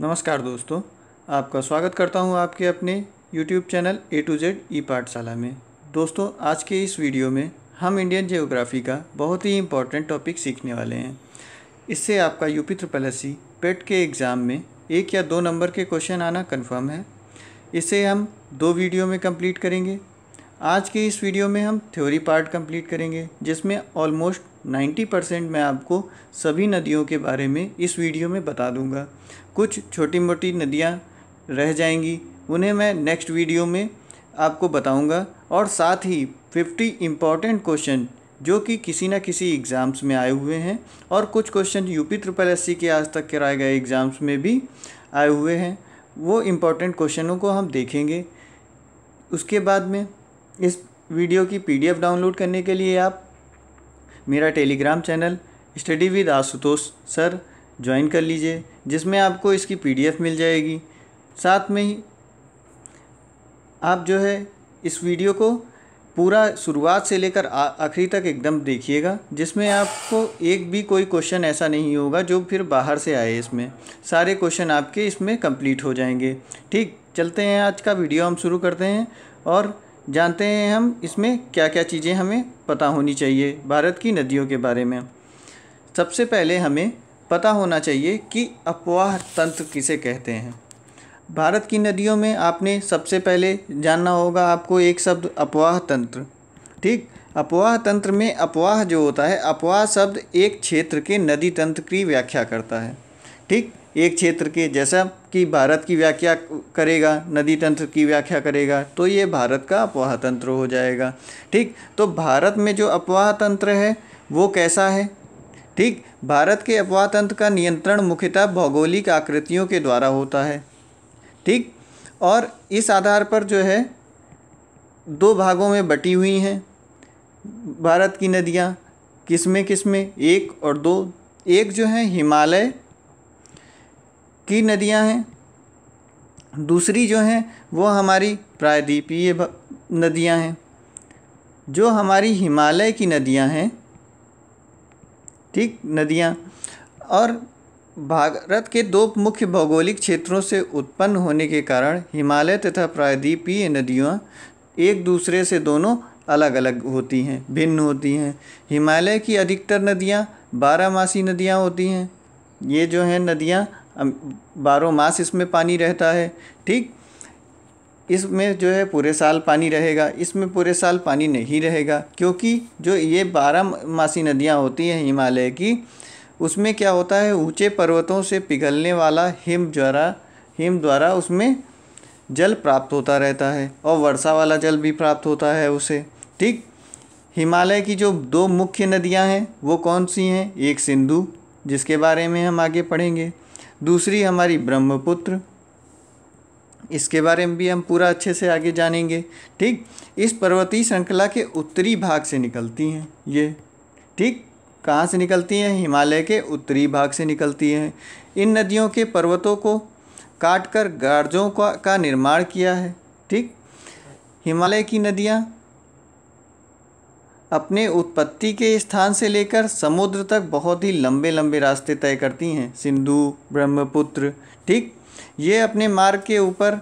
नमस्कार दोस्तों आपका स्वागत करता हूं आपके अपने YouTube channel A to Z E Pathshala में दोस्तों आज के इस वीडियो में हम इंडियन जियोग्राफी का बहुत ही इम्पोर्टेंट टॉपिक सीखने वाले हैं इससे आपका UP triple S C PET के एग्ज़ाम में एक या दो नंबर के क्वेश्चन आना कन्फर्म है इसे हम दो वीडियो में कम्प्लीट करेंगे आज के इस वीडियो में हम थ्योरी पार्ट कम्प्लीट करेंगे जिसमें ऑलमोस्ट 90 परसेंट मैं आपको सभी नदियों के बारे में इस वीडियो में बता दूंगा कुछ छोटी मोटी नदियाँ रह जाएंगी उन्हें मैं नेक्स्ट वीडियो में आपको बताऊंगा और साथ ही 50 इम्पॉर्टेंट क्वेश्चन जो कि किसी ना किसी एग्ज़ाम्स में आए हुए हैं और कुछ क्वेश्चन यूपी ट्रिपल एस के आज तक कराए गए एग्ज़ाम्स में भी आए हुए हैं वो इम्पॉर्टेंट क्वेश्चनों को हम देखेंगे उसके बाद में इस वीडियो की पीडीएफ डाउनलोड करने के लिए आप मेरा Telegram channel study with Ashutosh sir join कर लीजिए जिसमें आपको इसकी पीडीएफ मिल जाएगी साथ में ही आप जो है इस वीडियो को पूरा शुरुआत से लेकर आखिरी तक एकदम देखिएगा जिसमें आपको एक भी कोई क्वेश्चन ऐसा नहीं होगा जो फिर बाहर से आए इसमें सारे क्वेश्चन आपके इसमें कंप्लीट हो जाएंगे ठीक चलते हैं आज का वीडियो हम शुरू करते हैं और जानते हैं हम इसमें क्या क्या चीज़ें हमें पता होनी चाहिए भारत की नदियों के बारे में सबसे पहले हमें पता होना चाहिए कि अपवाह तंत्र किसे कहते हैं भारत की नदियों में आपने सबसे पहले जानना होगा आपको एक शब्द अपवाह तंत्र ठीक अपवाह तंत्र में अपवाह जो होता है अपवाह शब्द एक क्षेत्र के नदी तंत्र की व्याख्या करता है ठीक एक क्षेत्र के जैसा कि भारत की व्याख्या करेगा नदी तंत्र की व्याख्या करेगा तो ये भारत का अपवाह तंत्र हो जाएगा ठीक तो भारत में जो अपवाह तंत्र है वो कैसा है ठीक भारत के अपवाह तंत्र का नियंत्रण मुख्यतः भौगोलिक आकृतियों के द्वारा होता है ठीक और इस आधार पर जो है दो भागों में बटी हुई हैं भारत की नदियाँ किस में किस में एक और दो एक जो है हिमालय की नदियां हैं दूसरी जो हैं वो हमारी प्रायद्वीपीय नदियां हैं जो हमारी हिमालय की नदियां हैं ठीक नदियां और भारत के दो मुख्य भौगोलिक क्षेत्रों से उत्पन्न होने के कारण हिमालय तथा प्रायद्वीपीय नदियाँ एक दूसरे से दोनों अलग अलग होती हैं भिन्न होती हैं हिमालय की अधिकतर नदियाँ बारहमासी नदियाँ होती हैं ये जो हैं नदियाँ बारह मास इसमें पानी रहता है ठीक इसमें जो है पूरे साल पानी रहेगा इसमें पूरे साल पानी नहीं रहेगा क्योंकि जो ये बारह मासी नदियाँ होती हैं हिमालय की उसमें क्या होता है ऊंचे पर्वतों से पिघलने वाला हिम द्वारा हिम द्वारा उसमें जल प्राप्त होता रहता है और वर्षा वाला जल भी प्राप्त होता है उसे ठीक हिमालय की जो दो मुख्य नदियां हैं वो कौन सी हैं एक सिंधु जिसके बारे में हम आगे पढ़ेंगे दूसरी हमारी ब्रह्मपुत्र इसके बारे में भी हम पूरा अच्छे से आगे जानेंगे ठीक इस पर्वतीय श्रृंखला के उत्तरी भाग से निकलती हैं ये ठीक कहाँ से निकलती हैं हिमालय के उत्तरी भाग से निकलती हैं इन नदियों के पर्वतों को काटकर गार्जों का, का निर्माण किया है ठीक हिमालय की नदियाँ अपने उत्पत्ति के स्थान से लेकर समुद्र तक बहुत ही लंबे लंबे रास्ते तय करती हैं सिंधु ब्रह्मपुत्र ठीक ये अपने मार्ग के ऊपर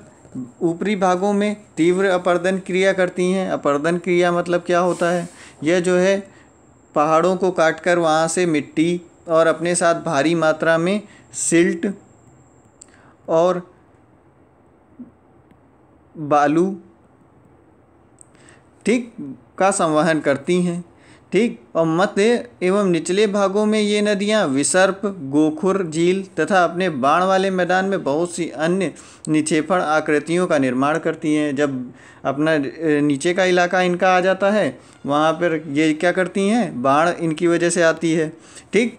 ऊपरी भागों में तीव्र अपर्दन क्रिया करती हैं अपर्दन क्रिया मतलब क्या होता है यह जो है पहाड़ों को काटकर वहाँ से मिट्टी और अपने साथ भारी मात्रा में सिल्ट और बालू ठीक का संवहन करती हैं ठीक और मध्य एवं निचले भागों में ये नदियाँ विसर्प गोखुर झील तथा अपने बाण वाले मैदान में बहुत सी अन्य निक्षेपण आकृतियों का निर्माण करती हैं जब अपना नीचे का इलाका इनका आ जाता है वहाँ पर ये क्या करती हैं बाण इनकी वजह से आती है ठीक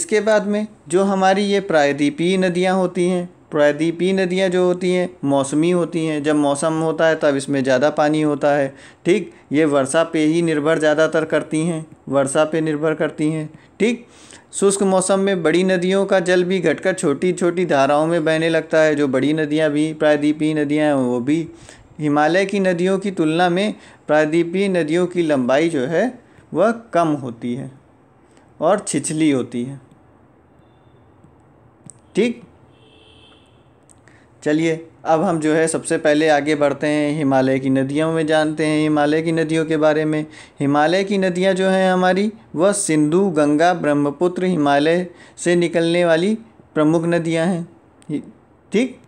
इसके बाद में जो हमारी ये प्रायद्वीपीय नदियाँ होती हैं प्रायद्वीपीय नदियाँ जो होती हैं मौसमी होती हैं जब मौसम होता है तब इसमें ज़्यादा पानी होता है ठीक ये वर्षा पे ही निर्भर ज़्यादातर करती हैं वर्षा पे निर्भर करती हैं ठीक शुष्क मौसम में बड़ी नदियों का जल भी घटकर छोटी छोटी धाराओं में बहने लगता है जो बड़ी नदियाँ भी प्रायद्वीपीय नदियाँ हैं वो भी हिमालय की नदियों की तुलना में प्रायद्वीपीय नदियों की लंबाई जो है वह कम होती है और छिछली होती है ठीक चलिए अब हम जो है सबसे पहले आगे बढ़ते हैं हिमालय की नदियों में जानते हैं हिमालय की नदियों के बारे में हिमालय की नदियाँ जो हैं हमारी वह सिंधु गंगा ब्रह्मपुत्र हिमालय से निकलने वाली प्रमुख नदियाँ हैं ठीक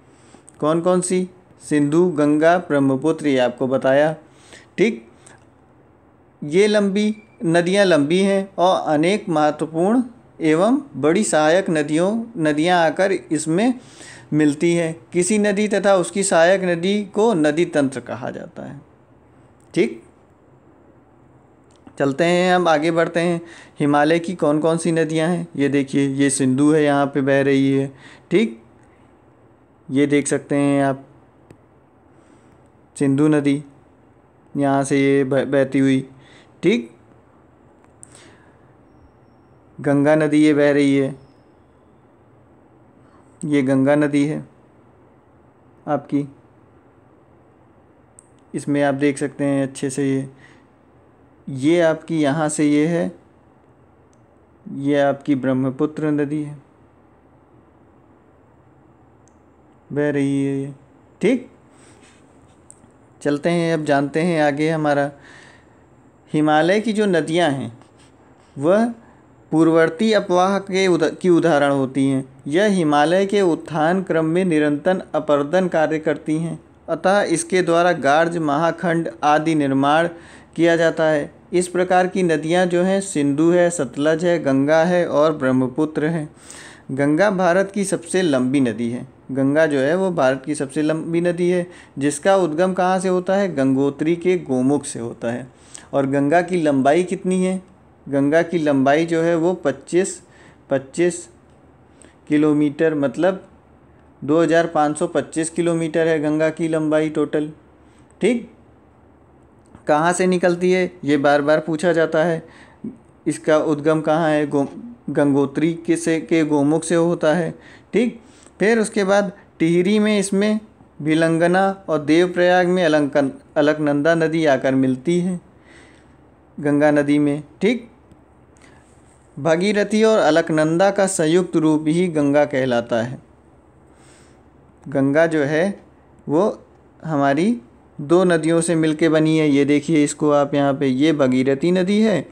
कौन कौन सी सिंधु गंगा ब्रह्मपुत्र ये आपको बताया ठीक ये लंबी नदियाँ लंबी हैं और अनेक महत्वपूर्ण एवं बड़ी सहायक नदियों नदियाँ आकर इसमें मिलती है किसी नदी तथा उसकी सहायक नदी को नदी तंत्र कहा जाता है ठीक चलते हैं हम आगे बढ़ते हैं हिमालय की कौन कौन सी नदियां हैं ये देखिए ये सिंधु है यहाँ पे बह रही है ठीक ये देख सकते हैं आप सिंधु नदी यहाँ से ये बह, बहती हुई ठीक गंगा नदी ये बह रही है ये गंगा नदी है आपकी इसमें आप देख सकते हैं अच्छे से ये ये आपकी यहाँ से ये है ये आपकी ब्रह्मपुत्र नदी है बह रही है ये ठीक चलते हैं अब जानते हैं आगे हमारा हिमालय की जो नदियाँ हैं वह पूर्ववर्ती अपवाह के उद, की उदाहरण होती हैं यह हिमालय के उत्थान क्रम में निरंतर अपर्दन कार्य करती हैं अतः इसके द्वारा गार्ज महाखंड आदि निर्माण किया जाता है इस प्रकार की नदियाँ जो हैं सिंधु है सतलज है गंगा है और ब्रह्मपुत्र है गंगा भारत की सबसे लंबी नदी है गंगा जो है वो भारत की सबसे लंबी नदी है जिसका उद्गम कहाँ से होता है गंगोत्री के गोमुख से होता है और गंगा की लंबाई कितनी है गंगा की लंबाई जो है वो 25 25 किलोमीटर मतलब 2525 किलोमीटर है गंगा की लंबाई टोटल ठीक कहाँ से निकलती है ये बार बार पूछा जाता है इसका उद्गम कहाँ है गो गंगोत्री के से के गोमुख से होता है ठीक फिर उसके बाद टिहरी में इसमें भिलंगना और देवप्रयाग में अलंकन अलकनंदा नदी आकर मिलती है गंगा नदी में ठीक भगीरथी और अलकनंदा का संयुक्त रूप ही गंगा कहलाता है गंगा जो है वो हमारी दो नदियों से मिलके बनी है ये देखिए इसको आप यहाँ पे ये भगीरथी नदी है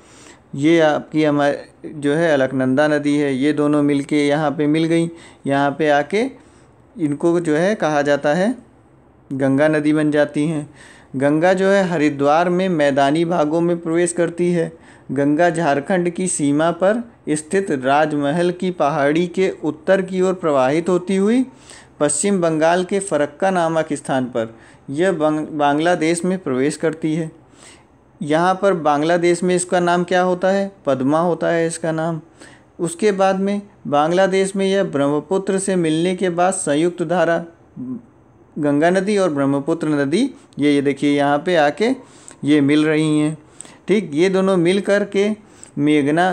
ये आपकी हमारे जो है अलकनंदा नदी है ये दोनों मिलके यहाँ पर मिल गई यहाँ पे आके इनको जो है कहा जाता है गंगा नदी बन जाती हैं गंगा जो है हरिद्वार में मैदानी भागों में प्रवेश करती है गंगा झारखंड की सीमा पर स्थित राजमहल की पहाड़ी के उत्तर की ओर प्रवाहित होती हुई पश्चिम बंगाल के फरक्का नामक स्थान पर यह बांग्लादेश में प्रवेश करती है यहाँ पर बांग्लादेश में इसका नाम क्या होता है पद्मा होता है इसका नाम उसके बाद में बांग्लादेश में यह ब्रह्मपुत्र से मिलने के बाद संयुक्त धारा गंगा नदी और ब्रह्मपुत्र नदी ये ये देखिए यहाँ पे आके ये मिल रही हैं ठीक ये दोनों मिल कर के मेघना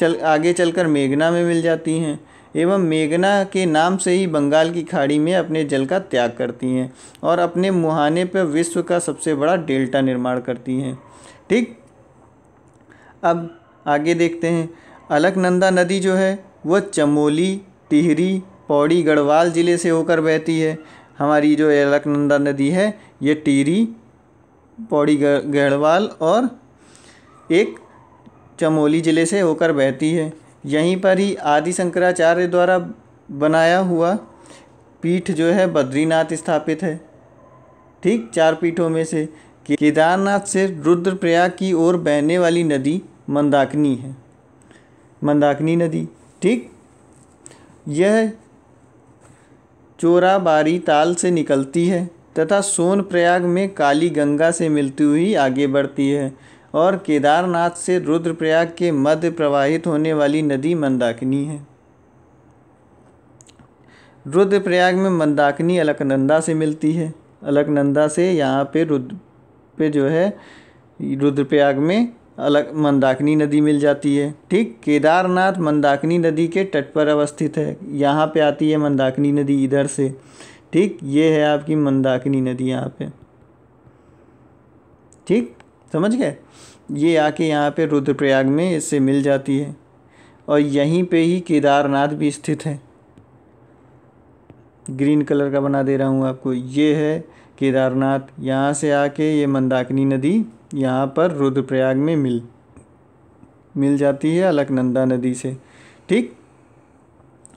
चल आगे चलकर मेघना में मिल जाती हैं एवं मेघना के नाम से ही बंगाल की खाड़ी में अपने जल का त्याग करती हैं और अपने मुहाने पर विश्व का सबसे बड़ा डेल्टा निर्माण करती हैं ठीक अब आगे देखते हैं अलकनंदा नदी जो है वह चमोली टिहरी पौड़ी गढ़वाल ज़िले से होकर बहती है हमारी जो अलकनंदा नदी है ये टिहरी पौड़ी गढ़वाल और एक चमोली ज़िले से होकर बहती है यहीं पर ही आदि शंकराचार्य द्वारा बनाया हुआ पीठ जो है बद्रीनाथ स्थापित है ठीक चार पीठों में से केदारनाथ से रुद्रप्रयाग की ओर बहने वाली नदी मंदाकिनी है मंदाकिनी नदी ठीक यह चोराबारी ताल से निकलती है तथा सोन प्रयाग में काली गंगा से मिलती हुई आगे बढ़ती है और केदारनाथ से रुद्रप्रयाग के मध्य प्रवाहित होने वाली नदी मंदाकिनी है रुद्रप्रयाग में मंदाकिनी अलकनंदा से मिलती है अलकनंदा से यहाँ पे रुद्र पे जो है रुद्रप्रयाग में अलग मंदाकिनी नदी मिल जाती है ठीक केदारनाथ मंदाकिनी नदी के तट पर अवस्थित है यहाँ पे आती है मंदाकिनी नदी इधर से ठीक ये है आपकी मंदाकिनी नदी यहाँ पे ठीक समझ गए ये आके यहाँ पे रुद्रप्रयाग में इससे मिल जाती है और यहीं पे ही केदारनाथ भी स्थित है ग्रीन कलर का बना दे रहा हूँ आपको ये है केदारनाथ यहाँ से आके ये मंदाकिनी नदी यहाँ पर रुद्रप्रयाग में मिल मिल जाती है अलकनंदा नदी से ठीक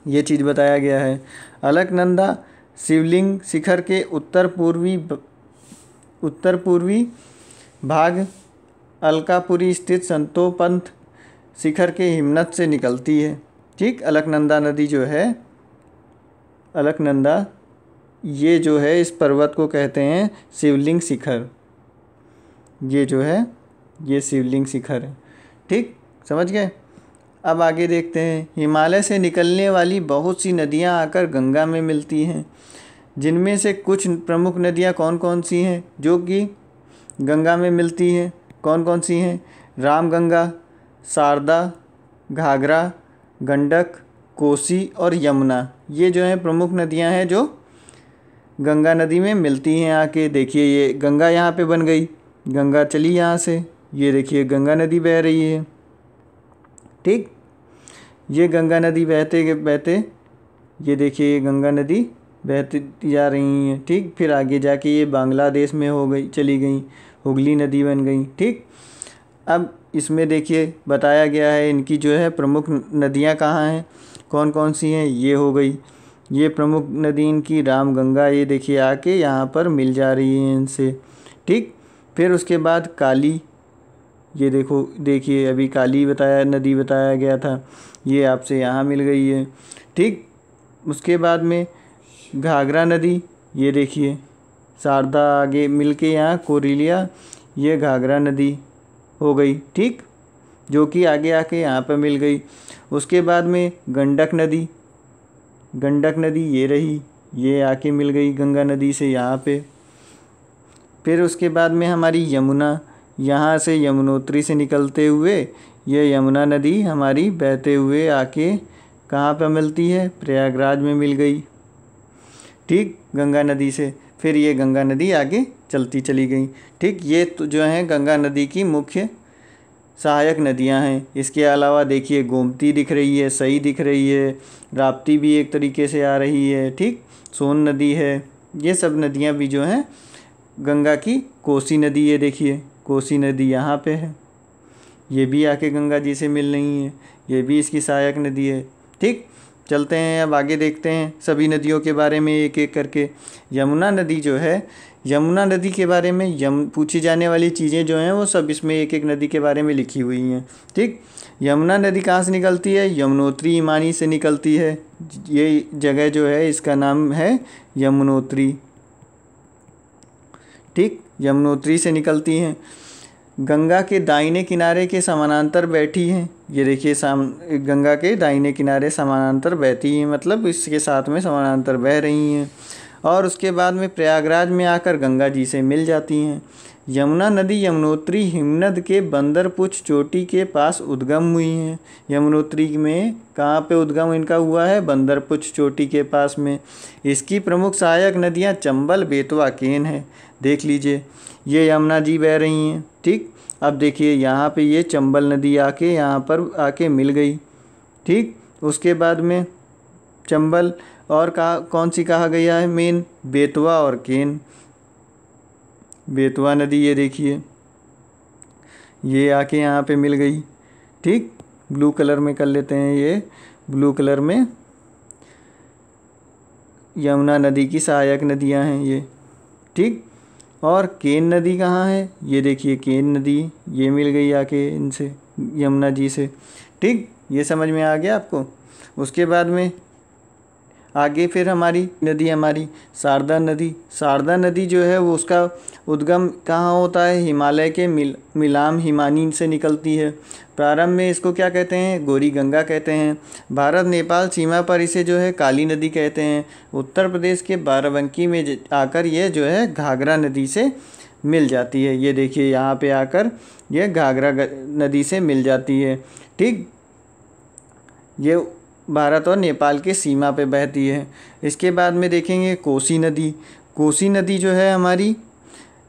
ये चीज़ बताया गया है अलकनंदा शिवलिंग शिखर के उत्तर पूर्वी उत्तर पूर्वी भाग अलकापुरी स्थित संतोपंत शिखर के हिमनत से निकलती है ठीक अलकनंदा नदी जो है अलकनंदा ये जो है इस पर्वत को कहते हैं शिवलिंग शिखर ये जो है ये शिवलिंग शिखर है ठीक समझ गए अब आगे देखते हैं हिमालय से निकलने वाली बहुत सी नदियां आकर गंगा में मिलती हैं जिनमें से कुछ प्रमुख नदियां कौन कौन सी हैं जो कि गंगा में मिलती हैं कौन कौन सी हैं रामगंगा शारदा घाघरा गंडक कोसी और यमुना ये जो हैं प्रमुख नदियां हैं जो गंगा नदी में मिलती हैं आके देखिए ये गंगा यहाँ पे बन गई गंगा चली यहाँ से ये देखिए गंगा नदी बह रही है ठीक ये गंगा नदी बहते बहते ये देखिए ये गंगा नदी बहती जा रही हैं ठीक फिर आगे जाके ये बांग्लादेश में हो गई चली गई हुगली नदी बन गई ठीक अब इसमें देखिए बताया गया है इनकी जो है प्रमुख नदियाँ कहाँ हैं कौन कौन सी हैं ये हो गई ये प्रमुख नदी इनकी राम गंगा ये देखिए आके यहाँ पर मिल जा रही है इनसे ठीक फिर उसके बाद काली ये देखो देखिए अभी काली बताया नदी बताया गया था ये आपसे यहाँ मिल गई है ठीक उसके बाद में घाघरा नदी ये देखिए शारदा आगे मिल के यहाँ कोरिलिया ये घाघरा नदी हो गई ठीक जो कि आगे आके यहाँ पर मिल गई उसके बाद में गंडक नदी गंडक नदी ये रही ये आके मिल गई गंगा नदी से यहाँ पे फिर उसके बाद में हमारी यमुना यहाँ से यमुनोत्री से निकलते हुए ये यमुना नदी हमारी बहते हुए आके कहाँ पर मिलती है प्रयागराज में मिल गई ठीक गंगा नदी से फिर ये गंगा नदी आगे चलती चली गई ठीक ये तो जो है गंगा नदी की मुख्य सहायक नदियां हैं इसके अलावा देखिए गोमती दिख रही है सई दिख रही है राप्ती भी एक तरीके से आ रही है ठीक सोन नदी है ये सब नदियां भी जो हैं गंगा की कोसी नदी ये देखिए कोसी नदी यहाँ पे है ये भी आके गंगा जी से मिल रही है ये भी इसकी सहायक नदी है ठीक चलते हैं अब आगे देखते हैं सभी नदियों के बारे में एक एक करके यमुना नदी जो है यमुना नदी के बारे में यम पूछी जाने वाली चीज़ें जो हैं वो सब इसमें एक एक नदी के बारे में लिखी हुई हैं ठीक यमुना नदी कहाँ से निकलती है यमुनोत्री ईमानी से निकलती है ये जगह जो है इसका नाम है यमुनोत्री ठीक यमुनोत्री से निकलती हैं गंगा के दाहिने किनारे के समानांतर बैठी हैं ये देखिए साम गंगा के दाहिने किनारे समानांतर बहती हैं मतलब इसके साथ में समानांतर बह रही हैं और उसके बाद में प्रयागराज में आकर गंगा जी से मिल जाती हैं यमुना नदी यमुनोत्री हिमनद के बंदरपुछ चोटी के पास उद्गम हुई हैं यमुनोत्री में कहाँ पे उद्गम इनका हुआ है बंदरपुछ चोटी के पास में इसकी प्रमुख सहायक नदियाँ चंबल बेतवा केन है देख लीजिए ये यमुना जी बह रही हैं ठीक अब देखिए यहाँ पे ये चंबल नदी आके यहाँ पर आके मिल गई ठीक उसके बाद में चंबल और कहा कौन सी कहा गया है मेन बेतवा और केन बेतवा नदी ये देखिए ये आके यहाँ पे मिल गई ठीक ब्लू कलर में कर लेते हैं ये ब्लू कलर में यमुना नदी की सहायक नदियाँ हैं ये ठीक और केन नदी कहाँ है ये देखिए केन नदी ये मिल गई आके इनसे यमुना जी से ठीक ये समझ में आ गया आपको उसके बाद में आगे फिर हमारी नदी हमारी शारदा नदी शारदा नदी जो है वो उसका उद्गम कहाँ होता है हिमालय के मिल मिलाम हिमानी से निकलती है प्रारंभ में इसको क्या कहते हैं गोरी गंगा कहते हैं भारत नेपाल सीमा पर इसे जो है काली नदी कहते हैं उत्तर प्रदेश के बाराबंकी में आकर यह जो है घाघरा नदी से मिल जाती है ये देखिए यहाँ पे आकर यह घाघरा नदी से मिल जाती है ठीक ये भारत और नेपाल के सीमा पे बहती है इसके बाद में देखेंगे कोसी नदी कोसी नदी जो है हमारी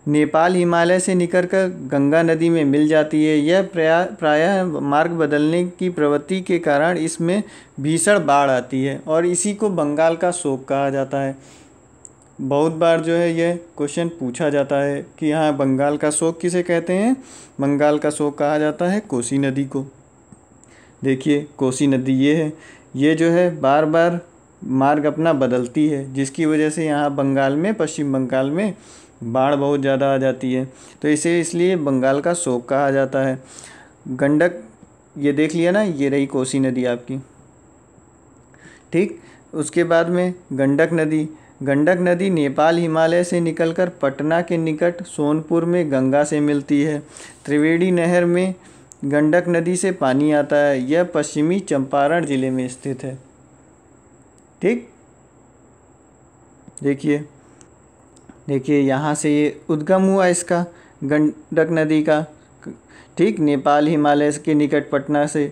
नेपाल हिमालय से निकल कर गंगा नदी में मिल जाती है यह प्राय प्रायः मार्ग बदलने की प्रवृत्ति के कारण इसमें भीषण बाढ़ आती है और इसी को बंगाल का शोक कहा जाता है बहुत बार जो है यह क्वेश्चन पूछा जाता है कि यहाँ बंगाल का शोक किसे कहते हैं बंगाल का शोक कहा जाता है कोसी नदी को देखिए कोसी नदी ये है ये जो है बार बार मार्ग अपना बदलती है जिसकी वजह से यहाँ बंगाल में पश्चिम बंगाल में बाढ़ बहुत ज़्यादा आ जाती है तो इसे इसलिए बंगाल का शोक कहा जाता है गंडक ये देख लिया ना ये रही कोसी नदी आपकी ठीक उसके बाद में गंडक नदी गंडक नदी नेपाल हिमालय से निकलकर पटना के निकट सोनपुर में गंगा से मिलती है त्रिवेणी नहर में गंडक नदी से पानी आता है यह पश्चिमी चंपारण ज़िले में स्थित है ठीक देखिए देखिए यहाँ से ये उद्गम हुआ इसका गंडक नदी का ठीक नेपाल हिमालय के निकट पटना से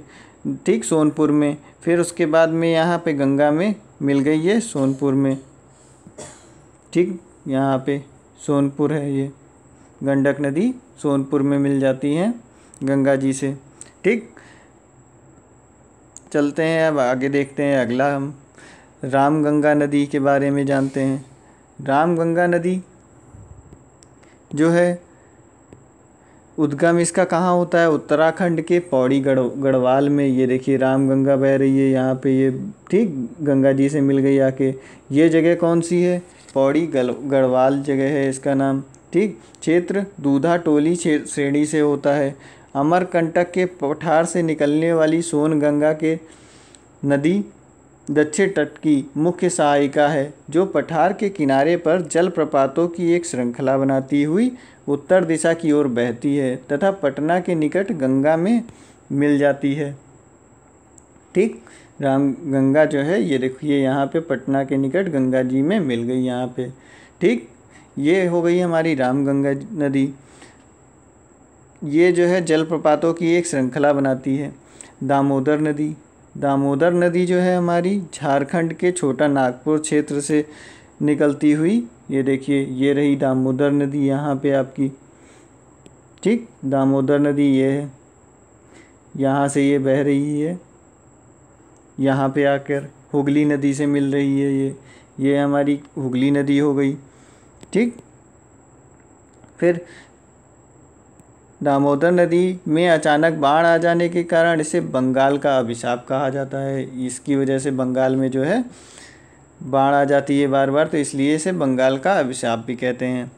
ठीक सोनपुर में फिर उसके बाद में यहाँ पे गंगा में मिल गई है सोनपुर में ठीक यहाँ पे सोनपुर है ये गंडक नदी सोनपुर में मिल जाती है गंगा जी से ठीक चलते हैं अब आगे देखते हैं अगला हम राम गंगा नदी के बारे में जानते हैं राम गंगा नदी जो है उद्गम इसका कहाँ होता है उत्तराखंड के पौड़ी गढ़ गढ़वाल में ये देखिए राम गंगा बह रही है यहाँ पे ये ठीक गंगा जी से मिल गई आके ये जगह कौन सी है पौड़ी गढ़वाल जगह है इसका नाम ठीक क्षेत्र दूधा टोली श्रेणी से होता है अमरकंटक के पठार से निकलने वाली सोन गंगा के नदी दक्षिण तट की मुख्य सहायिका है जो पठार के किनारे पर जलप्रपातों की एक श्रृंखला बनाती हुई उत्तर दिशा की ओर बहती है तथा पटना के निकट गंगा में मिल जाती है ठीक राम गंगा जो है ये देखिए यहाँ पे पटना के निकट गंगा जी में मिल गई यहाँ पे ठीक ये हो गई हमारी राम गंगा नदी ये जो है जलप्रपातों की एक श्रृंखला बनाती है दामोदर नदी दामोदर नदी जो है हमारी झारखंड के छोटा नागपुर क्षेत्र से निकलती हुई ये देखिए ये रही दामोदर नदी यहाँ पे आपकी ठीक दामोदर नदी ये है यहाँ से ये बह रही है यहाँ पे आकर हुगली नदी से मिल रही है ये ये हमारी हुगली नदी हो गई ठीक फिर दामोदर नदी में अचानक बाढ़ आ जाने के कारण इसे बंगाल का अभिशाप कहा जाता है इसकी वजह से बंगाल में जो है बाढ़ आ जाती है बार बार तो इसलिए इसे बंगाल का अभिशाप भी कहते हैं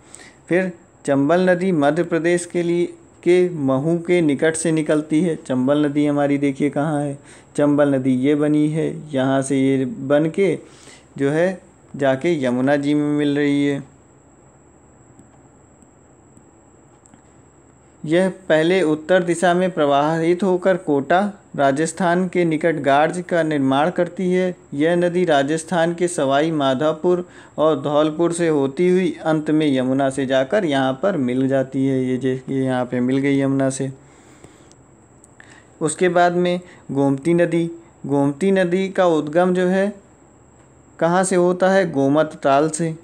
फिर चंबल नदी मध्य प्रदेश के लिए के महू के निकट से निकलती है चंबल नदी हमारी देखिए कहाँ है चंबल नदी ये बनी है यहाँ से ये बन के जो है जाके यमुना जी में मिल रही है यह पहले उत्तर दिशा में प्रवाहित होकर कोटा राजस्थान के निकट गार्ज का निर्माण करती है यह नदी राजस्थान के सवाई माधवपुर और धौलपुर से होती हुई अंत में यमुना से जाकर यहाँ पर मिल जाती है ये ये यहाँ पे मिल गई यमुना से उसके बाद में गोमती नदी गोमती नदी का उद्गम जो है कहाँ से होता है गोमत ताल से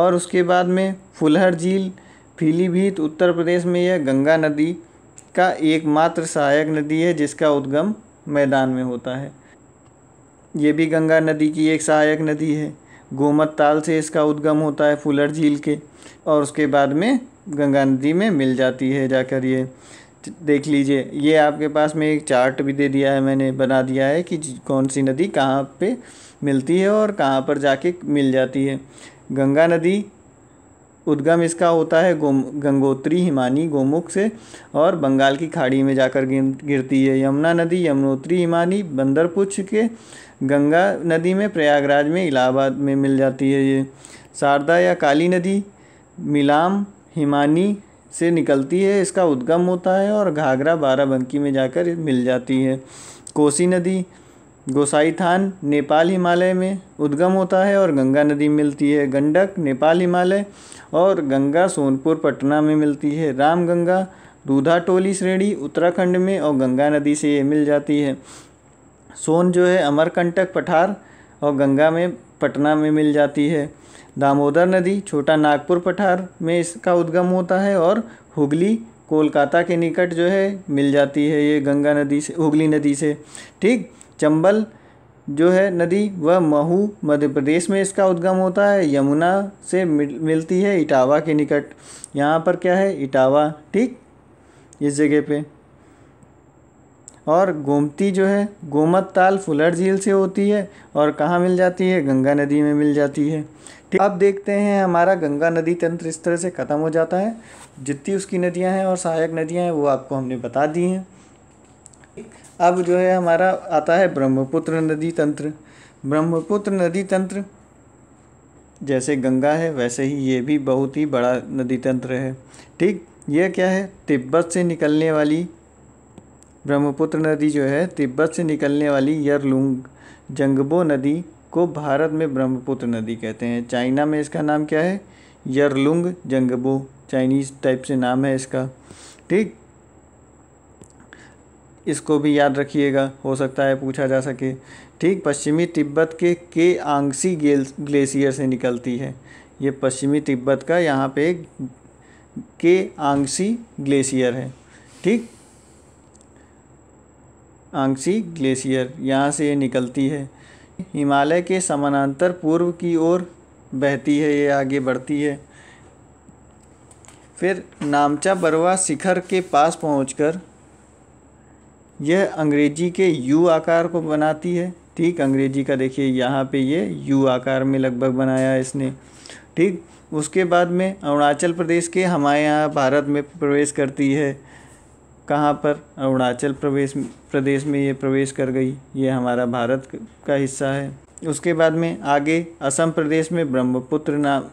और उसके बाद में फुलहर झील पीलीभीत उत्तर प्रदेश में यह गंगा नदी का एकमात्र सहायक नदी है जिसका उद्गम मैदान में होता है ये भी गंगा नदी की एक सहायक नदी है गोमत ताल से इसका उद्गम होता है फुलर झील के और उसके बाद में गंगा नदी में मिल जाती है जाकर ये देख लीजिए ये आपके पास में एक चार्ट भी दे दिया है मैंने बना दिया है कि कौन सी नदी कहाँ पे मिलती है और कहाँ पर जाके मिल जाती है गंगा नदी उद्गम इसका होता है गोम गंगोत्री हिमानी गोमुख से और बंगाल की खाड़ी में जाकर गिरती है यमुना नदी यमुनोत्री हिमानी बंदरपुच्छ के गंगा नदी में प्रयागराज में इलाहाबाद में मिल जाती है ये शारदा या काली नदी मिलाम हिमानी से निकलती है इसका उद्गम होता है और घाघरा बाराबंकी में जाकर मिल जाती है कोसी नदी गोसाई थान नेपाल हिमालय में उद्गम होता है और गंगा नदी मिलती है गंडक नेपाल हिमालय और गंगा सोनपुर पटना में मिलती है रामगंगा दूधा टोली श्रेणी उत्तराखंड में और गंगा नदी से ये मिल जाती है सोन जो है अमरकंटक पठार और गंगा में पटना में मिल जाती है दामोदर नदी छोटा नागपुर पठार में इसका उद्गम होता है और हुगली कोलकाता के निकट जो है मिल जाती है ये गंगा नदी से हुगली नदी से ठीक चंबल जो है नदी वह महू मध्य प्रदेश में इसका उद्गम होता है यमुना से मिल, मिलती है इटावा के निकट यहाँ पर क्या है इटावा ठीक इस जगह पे और गोमती जो है गोमत ताल फुलर झील से होती है और कहाँ मिल जाती है गंगा नदी में मिल जाती है ठीक अब देखते हैं हमारा गंगा नदी तंत्र इस तरह से ख़त्म हो जाता है जितनी उसकी नदियाँ हैं और सहायक नदियाँ हैं वो आपको हमने बता दी हैं अब जो है हमारा आता है ब्रह्मपुत्र नदी तंत्र ब्रह्मपुत्र नदी तंत्र जैसे गंगा है वैसे ही ये भी बहुत ही बड़ा नदी तंत्र है ठीक यह क्या है तिब्बत से निकलने वाली ब्रह्मपुत्र नदी जो है तिब्बत से निकलने वाली यरलुंग जंगबो नदी को भारत में ब्रह्मपुत्र नदी कहते हैं चाइना में इसका नाम क्या है यरलुंग जंगबो चाइनीज़ टाइप से नाम है इसका ठीक इसको भी याद रखिएगा हो सकता है पूछा जा सके ठीक पश्चिमी तिब्बत के के आंगसी ग्लेशियर से निकलती है ये पश्चिमी तिब्बत का यहाँ पे के आंगसी ग्लेशियर है ठीक आंगसी ग्लेशियर यहाँ से ये निकलती है हिमालय के समानांतर पूर्व की ओर बहती है ये आगे बढ़ती है फिर नामचा बरवा शिखर के पास पहुंचकर यह अंग्रेजी के यू आकार को बनाती है ठीक अंग्रेजी का देखिए यहाँ पे ये यू आकार में लगभग बनाया है इसने ठीक उसके बाद में अरुणाचल प्रदेश के हमारे यहाँ भारत में प्रवेश करती है कहाँ पर अरुणाचल प्रवेश प्रदेश में ये प्रवेश कर गई ये हमारा भारत का हिस्सा है उसके बाद में आगे असम प्रदेश में ब्रह्मपुत्र नाम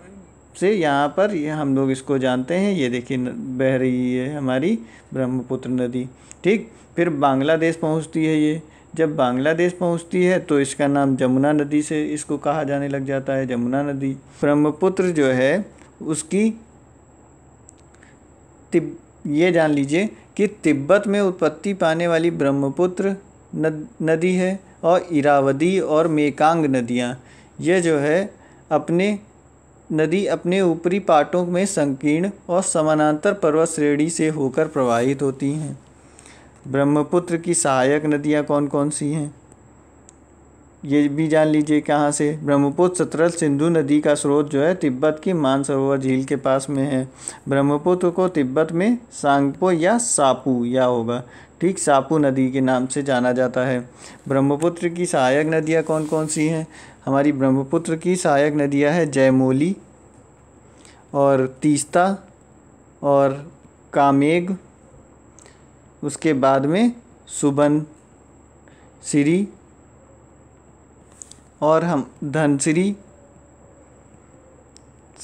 से यहाँ पर ये यह हम लोग इसको जानते हैं ये देखिए बह रही है हमारी ब्रह्मपुत्र नदी ठीक फिर बांग्लादेश पहुंचती है ये जब बांग्लादेश पहुंचती है तो इसका नाम जमुना नदी से इसको कहा जाने लग जाता है जमुना नदी ब्रह्मपुत्र जो है उसकी तिब ये जान लीजिए कि तिब्बत में उत्पत्ति पाने वाली ब्रह्मपुत्र नदी है और इरावदी और मेकांग नदियाँ ये जो है अपने नदी अपने ऊपरी पाटों में संकीर्ण और समानांतर पर्वत श्रेणी से होकर प्रवाहित होती हैं ब्रह्मपुत्र की सहायक नदियाँ कौन कौन सी हैं ये भी जान लीजिए कहाँ से ब्रह्मपुत्र सतरल सिंधु नदी का स्रोत जो है तिब्बत की मानसरोवर झील के पास में है ब्रह्मपुत्र को तिब्बत में सांगपो या सापू या होगा ठीक सापू नदी के नाम से जाना जाता है ब्रह्मपुत्र की सहायक नदियाँ कौन कौन सी हैं हमारी ब्रह्मपुत्र की सहायक नदियाँ हैं जयमोली और तीस्ता और कामेग उसके बाद में सुबन श्री और हम धनश्री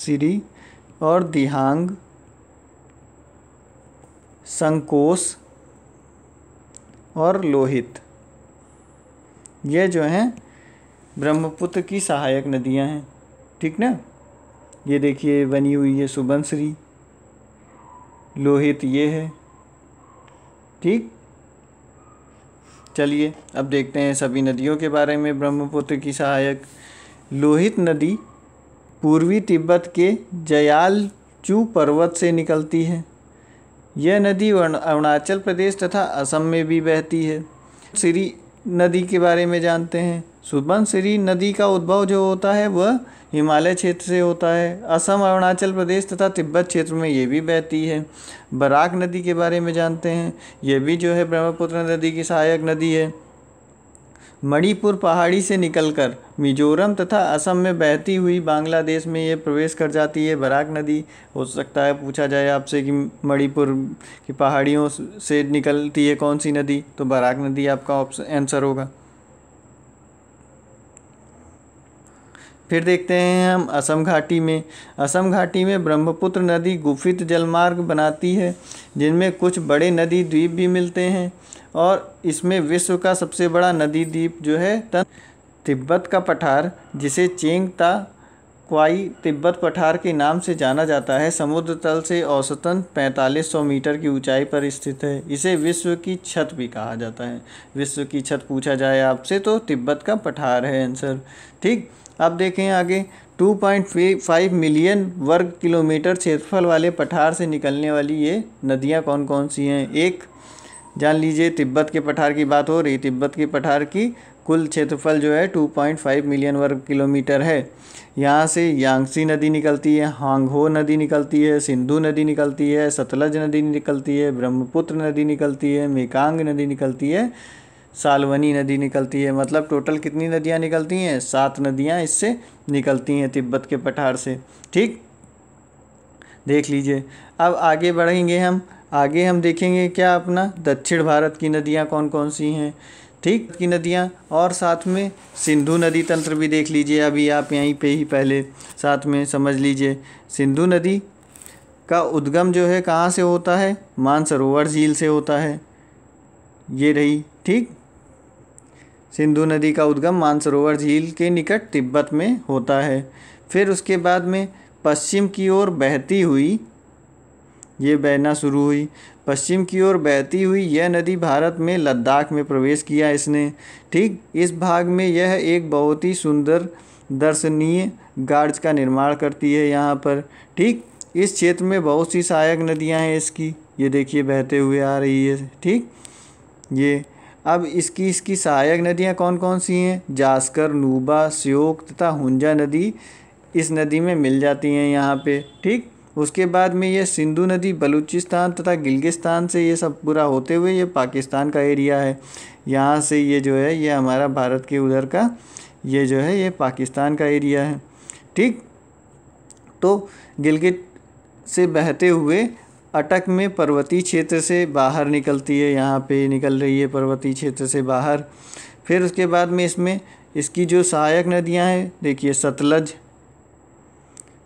श्री और दिहांग संकोश और लोहित ये जो हैं ब्रह्मपुत्र की सहायक नदियां हैं ठीक ना ये देखिए बनी हुई है सुबनश्री लोहित ये है ठीक चलिए अब देखते हैं सभी नदियों के बारे में ब्रह्मपुत्र की सहायक लोहित नदी पूर्वी तिब्बत के जयालचू पर्वत से निकलती है यह नदी अरुणाचल प्रदेश तथा असम में भी बहती है श्री नदी के बारे में जानते हैं सुबनसिरी नदी का उद्भव जो होता है वह हिमालय क्षेत्र से होता है असम अरुणाचल प्रदेश तथा तिब्बत क्षेत्र में ये भी बहती है बराक नदी के बारे में जानते हैं यह भी जो है ब्रह्मपुत्र नदी की सहायक नदी है मणिपुर पहाड़ी से निकलकर मिजोरम तथा असम में बहती हुई बांग्लादेश में ये प्रवेश कर जाती है बराक नदी हो सकता है पूछा जाए आपसे कि मणिपुर की पहाड़ियों से निकलती है कौन सी नदी तो बराक नदी आपका ऑप्शन आंसर होगा फिर देखते हैं हम असम घाटी में असम घाटी में ब्रह्मपुत्र नदी गुफित जलमार्ग बनाती है जिनमें कुछ बड़े नदी द्वीप भी मिलते हैं और इसमें विश्व का सबसे बड़ा नदी द्वीप जो है तन तिब्बत का पठार जिसे चेंगता क्वाई तिब्बत पठार के नाम से जाना जाता है समुद्र तल से औसतन 4500 मीटर की ऊंचाई पर स्थित है इसे विश्व की छत भी कहा जाता है विश्व की छत पूछा जाए आपसे तो तिब्बत का पठार है आंसर ठीक अब देखें आगे 2.5 मिलियन वर्ग किलोमीटर क्षेत्रफल वाले पठार से निकलने वाली ये नदियाँ कौन कौन सी हैं एक जान लीजिए तिब्बत के पठार की बात हो रही तिब्बत के पठार की कुल क्षेत्रफल जो है 2.5 मिलियन वर्ग किलोमीटर है यहाँ से यांगसी नदी निकलती है हांगहो नदी निकलती है सिंधु नदी निकलती है सतलज नदी निकलती है ब्रह्मपुत्र नदी निकलती है मेकांग नदी निकलती है सालवनी नदी निकलती है मतलब टोटल कितनी नदियाँ निकलती हैं सात नदियाँ इससे निकलती हैं तिब्बत के पठार से ठीक देख लीजिए अब आगे बढ़ेंगे हम आगे हम देखेंगे क्या अपना दक्षिण भारत की नदियाँ कौन कौन सी हैं ठीक की नदियाँ और साथ में सिंधु नदी तंत्र भी देख लीजिए अभी आप यहीं पे ही पहले साथ में समझ लीजिए सिंधु नदी का उद्गम जो है कहाँ से होता है मानसरोवर झील से होता है ये रही ठीक सिंधु नदी का उद्गम मानसरोवर झील के निकट तिब्बत में होता है फिर उसके बाद में पश्चिम की ओर बहती हुई ये बहना शुरू हुई पश्चिम की ओर बहती हुई यह नदी भारत में लद्दाख में प्रवेश किया इसने ठीक इस भाग में यह एक बहुत ही सुंदर दर्शनीय गार्ज का निर्माण करती है यहाँ पर ठीक इस क्षेत्र में बहुत सी सहायक नदियाँ हैं इसकी ये देखिए बहते हुए आ रही है ठीक ये अब इसकी इसकी सहायक नदियाँ कौन कौन सी हैं जास्कर नूबा स्योक तथा हुंजा नदी इस नदी में मिल जाती हैं यहाँ पे ठीक उसके बाद में ये सिंधु नदी बलूचिस्तान तथा गिलगिस्तान से ये सब पूरा होते हुए ये पाकिस्तान का एरिया है यहाँ से ये जो है ये हमारा भारत के उधर का ये जो है ये पाकिस्तान का एरिया है ठीक तो गिलगित से बहते हुए अटक में पर्वतीय क्षेत्र से बाहर निकलती है यहाँ पे निकल रही है पर्वतीय क्षेत्र से बाहर फिर उसके बाद में इसमें इसकी जो सहायक नदियाँ हैं देखिए सतलज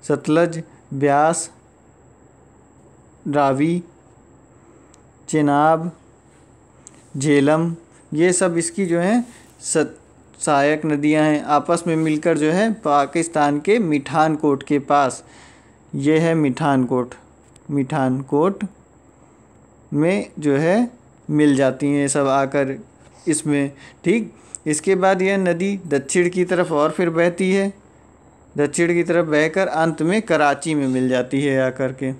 सतलज ब्यास रावी चिनाब झेलम ये सब इसकी जो है सत सहायक नदियाँ हैं आपस में मिलकर जो है पाकिस्तान के मिठान कोट के पास ये है मिठान कोट मिठानकोट में जो है मिल जाती हैं सब आकर इसमें ठीक इसके बाद यह नदी दक्षिण की तरफ और फिर बहती है दक्षिण की तरफ बहकर अंत में कराची में मिल जाती है आकर के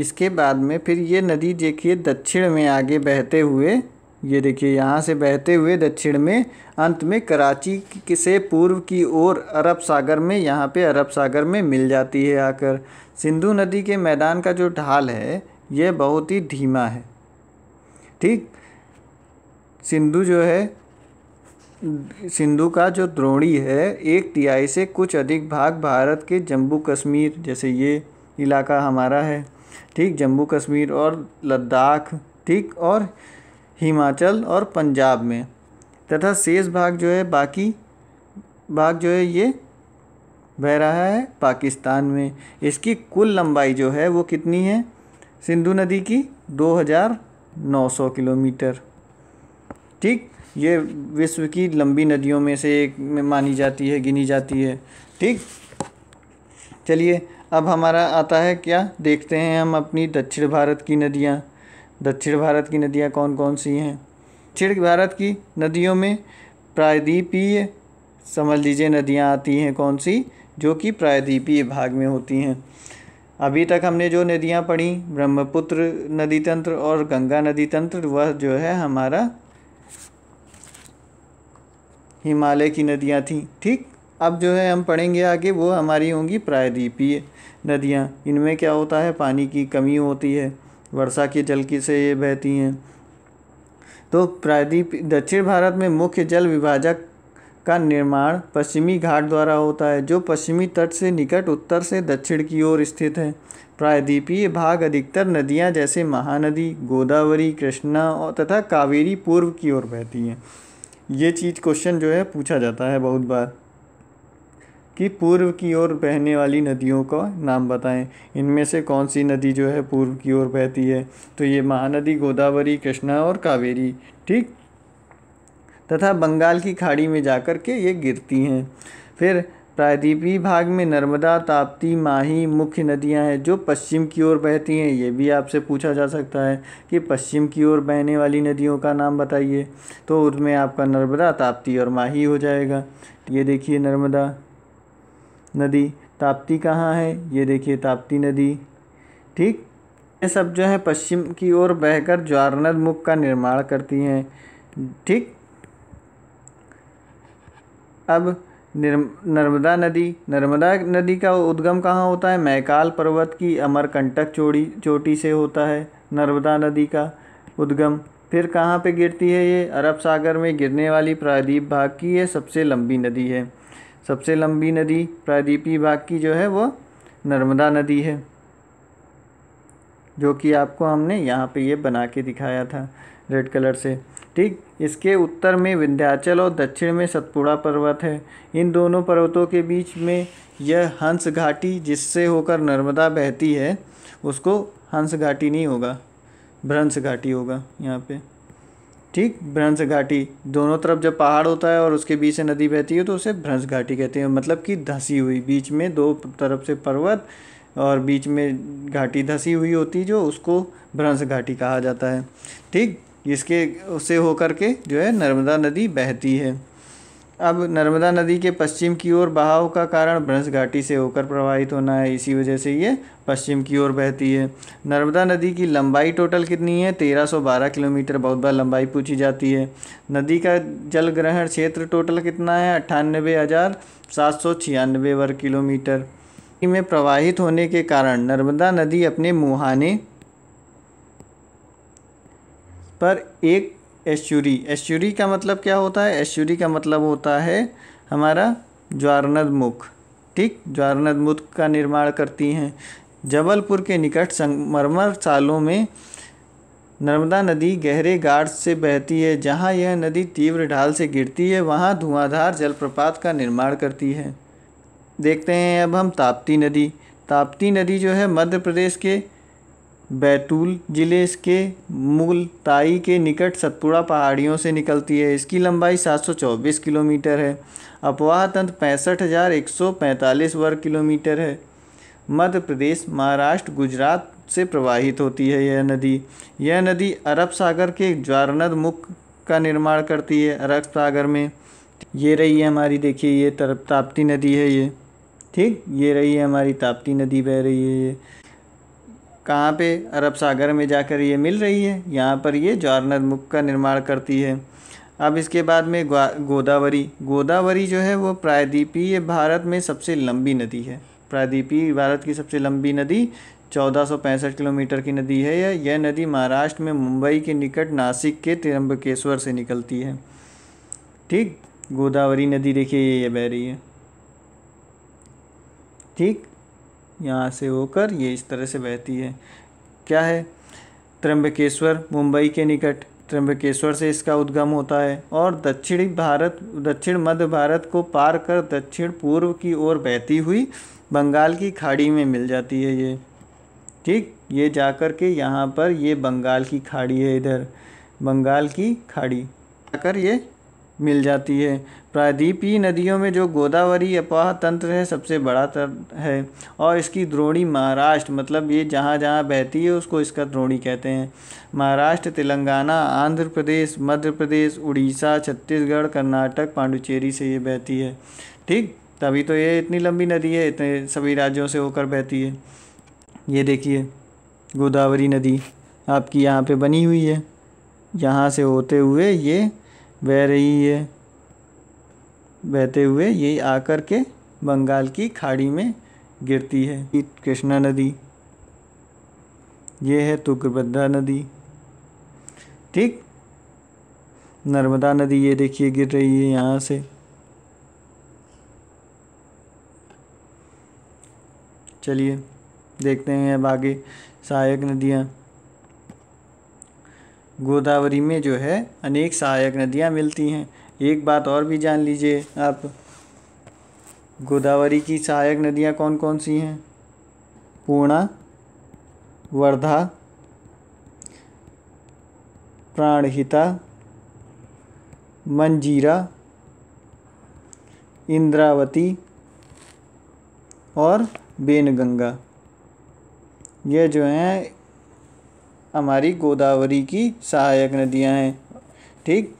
इसके बाद में फिर ये नदी देखिए दक्षिण में आगे बहते हुए ये देखिए यहाँ से बहते हुए दक्षिण में अंत में कराची से पूर्व की ओर अरब सागर में यहाँ पे अरब सागर में मिल जाती है आकर सिंधु नदी के मैदान का जो ढाल है ये बहुत ही धीमा है ठीक सिंधु जो है सिंधु का जो द्रोणी है एक तिहाई से कुछ अधिक भाग भारत के जम्मू कश्मीर जैसे ये इलाका हमारा है ठीक जम्मू कश्मीर और लद्दाख ठीक और हिमाचल और पंजाब में तथा शेष भाग जो है बाकी भाग जो है ये बह रहा है पाकिस्तान में इसकी कुल लंबाई जो है वो कितनी है सिंधु नदी की 2900 किलोमीटर ठीक ये विश्व की लंबी नदियों में से एक में मानी जाती है गिनी जाती है ठीक चलिए अब हमारा आता है क्या देखते हैं हम अपनी दक्षिण भारत की नदियाँ दक्षिण भारत की नदियाँ कौन कौन सी हैं दक्षिण भारत की नदियों में प्रायद्वीपीय समझ लीजिए नदियाँ आती हैं कौन सी जो कि प्रायद्वीपीय भाग में होती हैं अभी तक हमने जो नदियाँ पढ़ी ब्रह्मपुत्र नदी तंत्र और गंगा नदी तंत्र वह जो है हमारा हिमालय की नदियाँ थी ठीक अब जो है हम पढ़ेंगे आगे वो हमारी होंगी प्रायद्वीपीय नदियाँ इनमें क्या होता है पानी की कमी होती है वर्षा की की से ये बहती हैं तो प्रायद्वीप दक्षिण भारत में मुख्य जल विभाजक का निर्माण पश्चिमी घाट द्वारा होता है जो पश्चिमी तट से निकट उत्तर से दक्षिण की ओर स्थित है प्रायद्वीपीय भाग अधिकतर नदियां जैसे महानदी गोदावरी कृष्णा और तथा कावेरी पूर्व की ओर बहती हैं ये चीज़ क्वेश्चन जो है पूछा जाता है बहुत बार कि पूर्व की ओर बहने वाली नदियों का नाम बताएं इनमें से कौन सी नदी जो है पूर्व की ओर बहती है तो ये महानदी गोदावरी कृष्णा और कावेरी ठीक तथा बंगाल की खाड़ी में जाकर के ये गिरती हैं फिर प्रायद्वीपीय भाग में नर्मदा ताप्ती माही मुख्य नदियां हैं जो पश्चिम की ओर बहती हैं ये भी आपसे पूछा जा सकता है कि पश्चिम की ओर बहने वाली नदियों का नाम बताइए तो उसमें आपका नर्मदा ताप्ती और माही हो जाएगा ये देखिए नर्मदा नदी ताप्ती कहाँ है ये देखिए ताप्ती नदी ठीक ये सब जो है पश्चिम की ओर बहकर ज्वारनद मुख का निर्माण करती हैं ठीक अब नर्मदा नदी नर्मदा नदी का उद्गम कहाँ होता है मैकाल पर्वत की अमरकंटक चोड़ी चोटी से होता है नर्मदा नदी का उद्गम फिर कहाँ पे गिरती है ये अरब सागर में गिरने वाली प्रायद्वीप भाग की ये सबसे लंबी नदी है सबसे लंबी नदी प्रायद्वीपीय भाग की जो है वो नर्मदा नदी है जो कि आपको हमने यहाँ पे ये बना के दिखाया था रेड कलर से ठीक इसके उत्तर में विंध्याचल और दक्षिण में सतपुड़ा पर्वत है इन दोनों पर्वतों के बीच में यह हंस घाटी जिससे होकर नर्मदा बहती है उसको हंस घाटी नहीं होगा भ्रंस घाटी होगा यहाँ पे ठीक भ्रंस घाटी दोनों तरफ जब पहाड़ होता है और उसके बीच से नदी बहती है तो उसे भ्रंश घाटी कहते हैं मतलब कि धसी हुई बीच में दो तरफ से पर्वत और बीच में घाटी धसी हुई होती जो उसको भ्रंश घाटी कहा जाता है ठीक इसके उसे होकर के जो है नर्मदा नदी बहती है अब नर्मदा नदी के पश्चिम की ओर बहाव का कारण भ्रंश घाटी से होकर प्रवाहित होना है इसी वजह से ये पश्चिम की ओर बहती है नर्मदा नदी की लंबाई टोटल कितनी है 1312 किलोमीटर बहुत बार लंबाई पूछी जाती है नदी का जल ग्रहण क्षेत्र टोटल कितना है अट्ठानबे हज़ार सात सौ छियानबे वर्ग किलोमीटर में प्रवाहित होने के कारण नर्मदा नदी अपने मुहाने पर एक एश्यूरी एश्यूरी का मतलब क्या होता है एश्यूरी का मतलब होता है हमारा ज्वारनद मुख ठीक ज्वारनद मुख का निर्माण करती हैं जबलपुर के निकट संगमरमर सालों में नर्मदा नदी गहरे गाढ़ से बहती है जहाँ यह नदी तीव्र ढाल से गिरती है वहाँ धुआंधार जलप्रपात का निर्माण करती है देखते हैं अब हम ताप्ती नदी ताप्ती नदी जो है मध्य प्रदेश के बैतूल ज़िले के मुगलताई के निकट सतपुड़ा पहाड़ियों से निकलती है इसकी लंबाई 724 किलोमीटर है अपवाह तंत्र पैंसठ हज़ार एक सौ पैंतालीस वर्ग किलोमीटर है मध्य प्रदेश महाराष्ट्र गुजरात से प्रवाहित होती है यह नदी यह नदी अरब सागर के ज्वारनद मुख का निर्माण करती है अरब सागर में ये रही है हमारी देखिए ये तरफ ताप्ती नदी है ये ठीक ये रही है हमारी ताप्ती नदी बह रही है ये कहाँ पे अरब सागर में जाकर ये मिल रही है यहाँ पर ये ज्वारनद मुख का निर्माण करती है अब इसके बाद में गोदावरी गोदावरी जो है वो प्रायद्वीपीय भारत में सबसे लंबी नदी है प्रायद्वीपीय भारत की सबसे लंबी नदी 1465 किलोमीटर की नदी है यह यह नदी महाराष्ट्र में मुंबई के निकट नासिक के त्रम्बकेश्वर से निकलती है ठीक गोदावरी नदी देखिए ये बह रही है ठीक यहाँ से होकर ये इस तरह से बहती है क्या है त्र्यंबकेश्वर मुंबई के निकट त्र्यंबकेश्वर से इसका उद्गम होता है और दक्षिणी भारत दक्षिण मध्य भारत को पार कर दक्षिण पूर्व की ओर बहती हुई बंगाल की खाड़ी में मिल जाती है ये ठीक ये जाकर के यहाँ पर ये बंगाल की खाड़ी है इधर बंगाल की खाड़ी जाकर ये मिल जाती है प्रायद्वीपीय नदियों में जो गोदावरी अपवाह तंत्र है सबसे बड़ा तंत्र है और इसकी द्रोणी महाराष्ट्र मतलब ये जहाँ जहाँ बहती है उसको इसका द्रोणी कहते हैं महाराष्ट्र तेलंगाना आंध्र प्रदेश मध्य प्रदेश उड़ीसा छत्तीसगढ़ कर्नाटक पांडुचेरी से ये बहती है ठीक तभी तो ये इतनी लंबी नदी है इतने सभी राज्यों से होकर बहती है ये देखिए गोदावरी नदी आपकी यहाँ पे बनी हुई है यहाँ से होते हुए ये बह रही है बहते हुए ये आकर के बंगाल की खाड़ी में गिरती है कृष्णा नदी ये है तुग्रभद्रा नदी ठीक नर्मदा नदी ये देखिए गिर रही है यहाँ से चलिए देखते हैं अब आगे सहायक नदियाँ गोदावरी में जो है अनेक सहायक नदियाँ मिलती हैं एक बात और भी जान लीजिए आप गोदावरी की सहायक नदियाँ कौन कौन सी हैं पूर्णा वर्धा प्राणहिता मंजीरा इंद्रावती और बेनगंगा ये जो हैं हमारी गोदावरी की सहायक नदियां हैं ठीक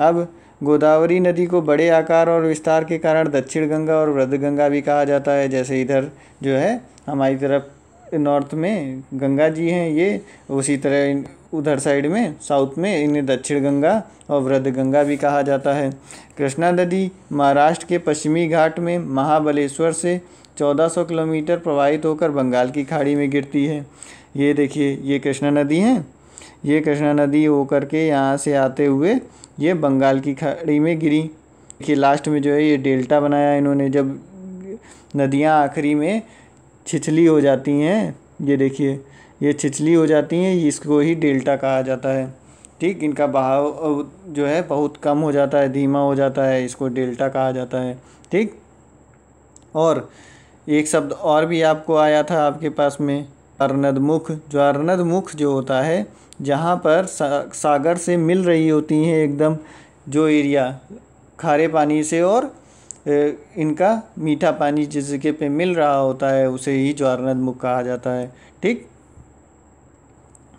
अब गोदावरी नदी को बड़े आकार और विस्तार के कारण दक्षिण गंगा और वृद्ध गंगा भी कहा जाता है जैसे इधर जो है हमारी तरफ नॉर्थ में गंगा जी हैं ये उसी तरह उधर साइड में साउथ में इन्हें दक्षिण गंगा और वृद्ध गंगा भी कहा जाता है कृष्णा नदी महाराष्ट्र के पश्चिमी घाट में महाबलेश्वर से 1400 किलोमीटर प्रवाहित होकर बंगाल की खाड़ी में गिरती है ये देखिए ये कृष्णा नदी है ये कृष्णा नदी होकर के यहाँ से आते हुए ये बंगाल की खाड़ी में गिरी कि लास्ट में जो है ये डेल्टा बनाया इन्होंने जब नदियाँ आखिरी में छिछली हो जाती हैं ये देखिए ये छिछली हो जाती हैं इसको ही डेल्टा कहा जाता है ठीक इनका बहाव जो है बहुत कम हो जाता है धीमा हो जाता है इसको डेल्टा कहा जाता है ठीक और एक शब्द और भी आपको आया था आपके पास में अर्नदमुख जो अर्नदमुख जो होता है जहाँ पर सागर से मिल रही होती हैं एकदम जो एरिया खारे पानी से और इनका मीठा पानी जिस जगह पे मिल रहा होता है उसे ही नदमुख कहा जाता है ठीक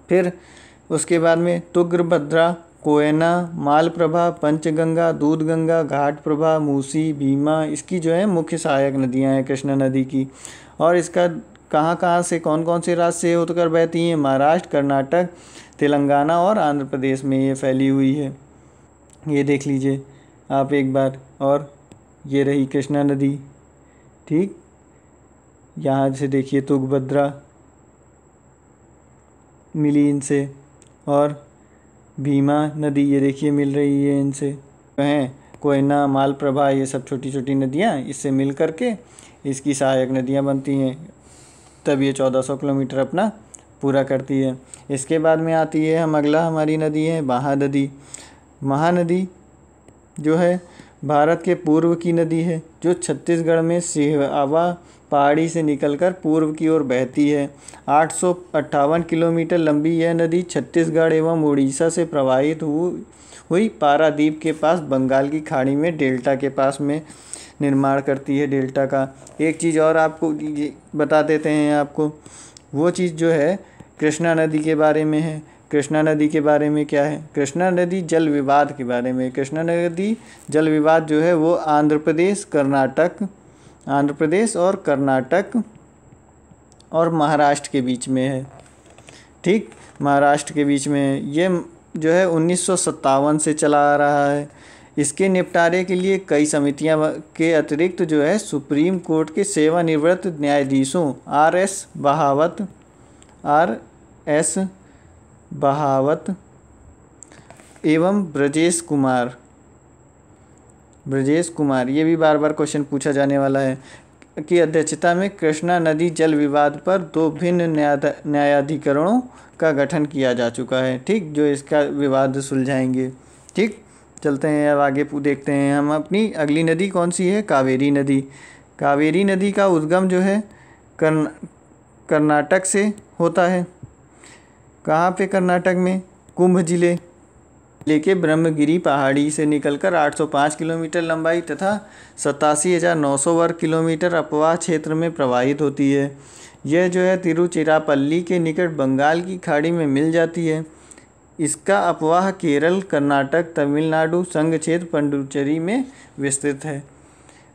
फिर उसके बाद में तुग्रभद्रा कोयना मालप्रभा पंचगंगा दूधगंगा घाट प्रभा मूसी भीमा इसकी जो है मुख्य सहायक नदियां हैं कृष्णा नदी की और इसका कहाँ कहाँ से कौन कौन से राज्य से होकर बहती हैं महाराष्ट्र कर्नाटक तेलंगाना और आंध्र प्रदेश में ये फैली हुई है ये देख लीजिए आप एक बार और ये रही कृष्णा नदी ठीक यहाँ से देखिए तुगभद्रा मिली इनसे और भीमा नदी ये देखिए मिल रही है इनसे तो हैं कोयना मालप्रभा ये सब छोटी छोटी नदियाँ इससे मिल करके इसकी सहायक नदियाँ बनती हैं तब ये चौदह सौ किलोमीटर अपना पूरा करती है इसके बाद में आती है हम अगला हमारी नदी है महानदी महानदी जो है भारत के पूर्व की नदी है जो छत्तीसगढ़ में सिहवा पहाड़ी से निकलकर पूर्व की ओर बहती है आठ किलोमीटर लंबी यह नदी छत्तीसगढ़ एवं उड़ीसा से प्रवाहित हुई पारादीप के पास बंगाल की खाड़ी में डेल्टा के पास में निर्माण करती है डेल्टा का एक चीज़ और आपको बता देते हैं आपको वो चीज़ जो है कृष्णा नदी के बारे में है कृष्णा नदी के बारे में क्या है कृष्णा नदी जल विवाद के बारे में कृष्णा नदी जल विवाद जो है वो आंध्र प्रदेश कर्नाटक आंध्र प्रदेश और कर्नाटक और महाराष्ट्र के बीच में है ठीक महाराष्ट्र के बीच में ये जो है उन्नीस से चला आ रहा है इसके निपटारे के लिए कई समितियां के अतिरिक्त जो है सुप्रीम कोर्ट के सेवानिवृत्त न्यायाधीशों R S Bahawat R S Bahawat एवं ब्रजेश कुमार ब्रजेश कुमार ये भी बार बार क्वेश्चन पूछा जाने वाला है की अध्यक्षता में कृष्णा नदी जल विवाद पर दो भिन्न न्यायाधिकरणों का गठन किया जा चुका है ठीक जो इसका विवाद सुलझाएंगे ठीक चलते हैं अब आगे देखते हैं हम अपनी अगली नदी कौन सी है कावेरी नदी कावेरी नदी का उद्गम जो है कर्न कर्नाटक से होता है कहाँ पे कर्नाटक में कुंभ जिले लेके ब्रह्मगिरी पहाड़ी से निकलकर 805 किलोमीटर लंबाई तथा सतासी हज़ार नौ सौ वर्ग किलोमीटर अपवाह क्षेत्र में प्रवाहित होती है यह जो है तिरुचिरापल्ली के निकट बंगाल की खाड़ी में मिल जाती है इसका अपवाह केरल कर्नाटक तमिलनाडु संघ क्षेत्र पंडुचेरी में विस्तृत है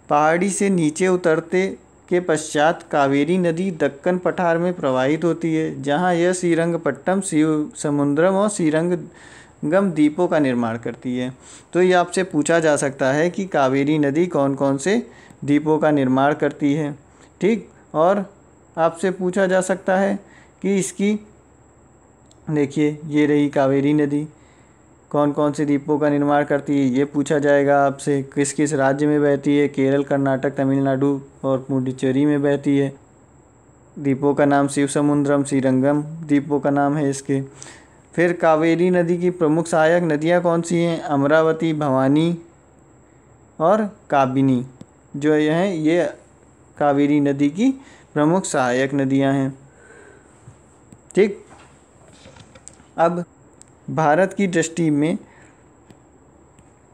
पहाड़ी से नीचे उतरते के पश्चात कावेरी नदी दक्कन पठार में प्रवाहित होती है जहाँ यह श्रीरंगपट्टम शिव समुद्रम और गम द्वीपों का निर्माण करती है तो ये आपसे पूछा जा सकता है कि कावेरी नदी कौन कौन से द्वीपों का निर्माण करती है ठीक और आपसे पूछा जा सकता है कि इसकी देखिए ये रही कावेरी नदी कौन कौन सी द्वीपों का निर्माण करती है ये पूछा जाएगा आपसे किस किस राज्य में बहती है केरल कर्नाटक तमिलनाडु और पुडुचेरी में बहती है द्वीपों का नाम शिव समुद्रम श्रीरंगम द्वीपों का नाम है इसके फिर कावेरी नदी की प्रमुख सहायक नदियाँ कौन सी हैं अमरावती भवानी और काबिनी जो ये हैं ये कावेरी नदी की प्रमुख सहायक नदियाँ हैं ठीक अब भारत की दृष्टि में